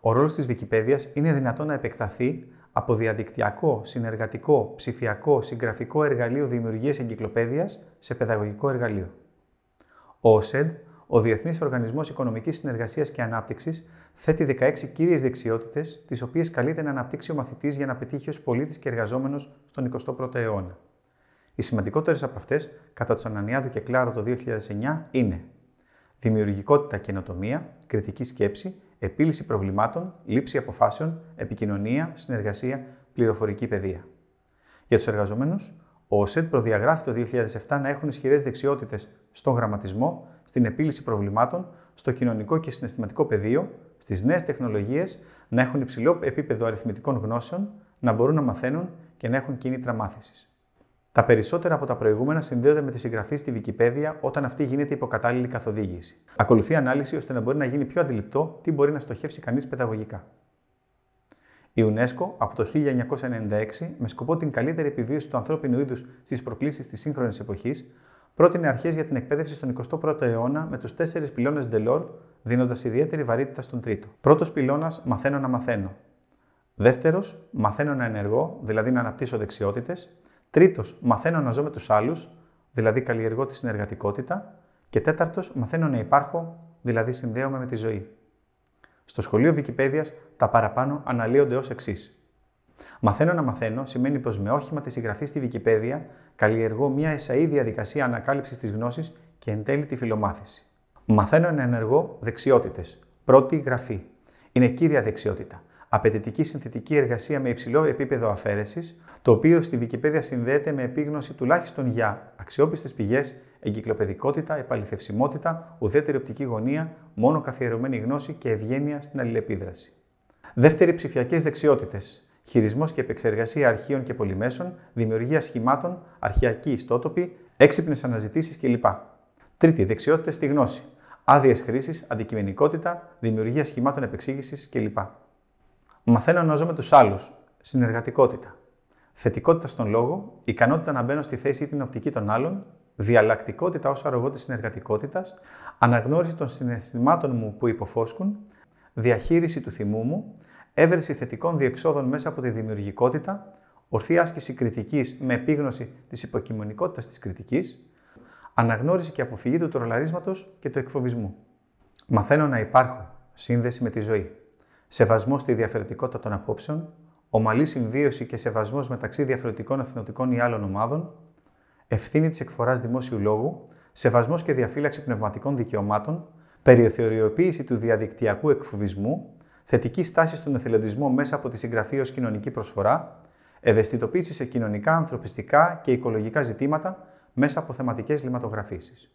Ο ρόλος της Wikipedia είναι δυνατόν να επεκταθεί από διαδικτυακό, συνεργατικό, ψηφιακό, συγγραφικό εργαλείο δημιουργίας εγκυκλοπαίδειας σε παιδαγωγικό εργαλείο. Ο ο Διεθνής Οργανισμός Οικονομικής Συνεργασίας και Ανάπτυξης θέτει 16 κύριες δεξιότητες, τις οποίες καλείται να αναπτύξει ο μαθητής για να πετύχει ως πολίτης και εργαζόμενος στον 21ο αιώνα. Οι σημαντικότερες από αυτές, κατά τους Ανανιάδου και Κλάρο το 2009, είναι δημιουργικότητα και ενοτομία, κριτική σκέψη, επίλυση προβλημάτων, λήψη αποφάσεων, επικοινωνία, συνεργασία, πληροφορική παιδεία. Για τους εργαζομένους, ο ΟΣΕΤ προδιαγράφει το 2007 να έχουν ισχυρές δεξιότητες στον γραμματισμό, στην επίλυση προβλημάτων, στο κοινωνικό και συναισθηματικό πεδίο, στις νέες τεχνολογίες, να έχουν υψηλό επίπεδο αριθμητικών γνώσεων, να μπορούν να μαθαίνουν και να έχουν κίνητρα μάθησης. Τα περισσότερα από τα προηγούμενα συνδέονται με τη συγγραφή στη Wikipedia όταν αυτή γίνεται υποκατάλληλη καθοδήγηση. Ακολουθεί ανάλυση ώστε να μπορεί να γίνει πιο αντιληπτό τι μπορεί να στοχεύσει κανείς παιδαγωγικά. Η UNESCO από το 1996, με σκοπό την καλύτερη επιβίωση του ανθρώπινου είδους στις προκλήσεις της σύγχρονης εποχής, πρότεινε αρχές για την εκπαίδευση στον 21ο αιώνα με τους τέσσερις πυλώνες Ντελόρ, δίνοντας ιδιαίτερη βαρύτητα στον τρίτο. Πρώτος πυλώνας Μαθαίνω να μαθαίνω. Δεύτερος Μαθαίνω να ενεργώ, δηλαδή να αναπτύσσω δεξιότητες. Τρίτος Μαθαίνω να ζω με τους άλλους, δηλαδή καλλιεργώ τη συνεργατικότητα. Και τέταρτος Μαθαίνω να υπάρχω, δηλαδή συνδέομαι με τη ζωή. Στο σχολείο Wikipedia τα παραπάνω αναλύονται ως εξής. Μαθαίνω να μαθαίνω σημαίνει πως με όχημα της συγγραφής στη Wikipedia καλλιεργώ μια εσαή διαδικασία ανακάλυψης της γνώσης και εν τέλει τη φιλομάθηση. Μαθαίνω να ενεργώ δεξιότητες. Πρώτη γραφή. Είναι κύρια δεξιότητα απαιτητική συνθετική εργασία με υψηλό επίπεδο αφαίρεσης, το οποίο στη Wikipedia συνδέεται με επίγνωση τουλάχιστον για αξιόπιστες πηγές, εγκυκλοπαιδικότητα, επαληθευσιμότητα, ουδέτερη οπτική γωνία, μόνο καθιερωμένη γνώση και ευγένεια στην αλληλεπίδραση. Δεύτερη, ψηφιακές δεξιότητες. Χειρισμός και επεξεργασία αρχείων και πολυμέσων, δημιουργία σχημάτων, αρχιακή ιστότοπη, έξυπνες αναζητήσεις κλπ. Τρίτη, δεξιότητες στη γνώση. Άδειες χρήσης, αντικειμενικότητα, δημιουργία σχημάτων επεξήγησης κλπ. Μαθαίνω να ζω με τους άλλους. Συνεργατικότητα. Θετικότητα στον λόγο, ικανότητα να μπαίνω στη θέση ή την οπτική των άλλων, διαλλακτικότητα ως αρρωγό της συνεργατικότητας, αναγνώριση των συναισθημάτων μου που υποφόσκουν, διαχείριση του θυμού μου, έβρεση θετικών διεξόδων μέσα από τη δημιουργικότητα, ορθή άσκηση κριτικής με επίγνωση της υποκειμενικότητα της κριτικής, αναγνώριση και αποφυγή του τρολαρίσματος και του εκφοβισμού. Μαθαίνω να υπάρχω, σύνδεση με τη ζωή σεβασμό στη διαφορετικότητα των απόψεων, ομαλή συμβίωση και σεβασμός μεταξύ διαφορετικών εθνοτικών ή άλλων ομάδων, ευθύνη της εκφοράς δημόσιου λόγου, σεβασμός και διαφύλαξη πνευματικών δικαιωμάτων, περιοθεωριοποίηση του διαδικτυακού εκφοβισμού, θετική στάση στον εθελοντισμό μέσα από τη συγγραφή ως κοινωνική προσφορά, ευαισθητοποίηση σε κοινωνικά, ανθρωπιστικά και οικολογικά ζητήματα μέσα από θεματικές λιματογραφήσει.